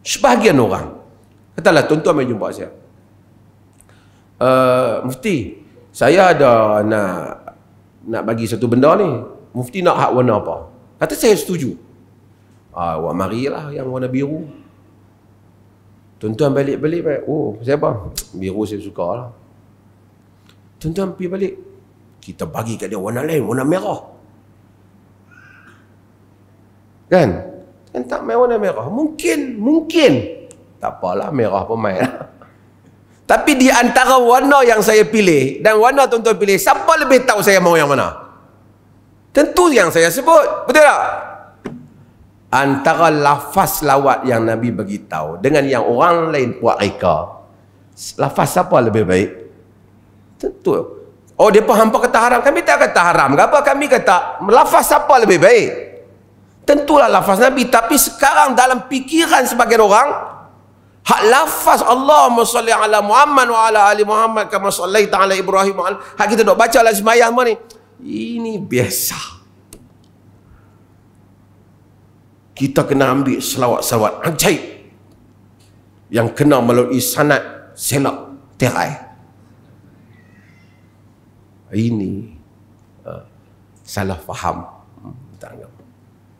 Sebahagian orang. Katalah tuan-tuan mai jumpa saya. Uh, mufti, saya ada nak nak bagi satu benda ni. Mufti nak hak warna apa? Kata saya setuju. Ah, uh, mari lah yang warna biru. Tuan-tuan balik-balik, oh saya siapa? Biru saya suka lah. Tuan-tuan pergi balik. Kita bagi kat dia warna lain, warna merah. Kan? Yang tak main warna merah. Mungkin, mungkin. Tak apalah, merah pun main. Tapi di antara warna yang saya pilih dan warna tuan-tuan pilih, siapa lebih tahu saya mau yang mana? Tentu yang saya sebut. Betul tak? Antara lafaz lawat yang Nabi beritahu dengan yang orang lain buat reka, lafaz siapa lebih baik? Tentu. Oh, dia pun hampa kata haram. Kami tak kata haram. Apa kami kata lafaz siapa lebih baik? tentulah lafaz Nabi tapi sekarang dalam pikiran sebagai orang hak lafaz Allah salli ala Muhammad wa ala ali Muhammad kama sallaita ala Ibrahim wa ala hak kita dok baca lah sembahyang ni ini biasa kita kena ambil selawat-selawat ajaib yang kena melalui sanad selak terai ini uh, salah faham hmm, tak anggap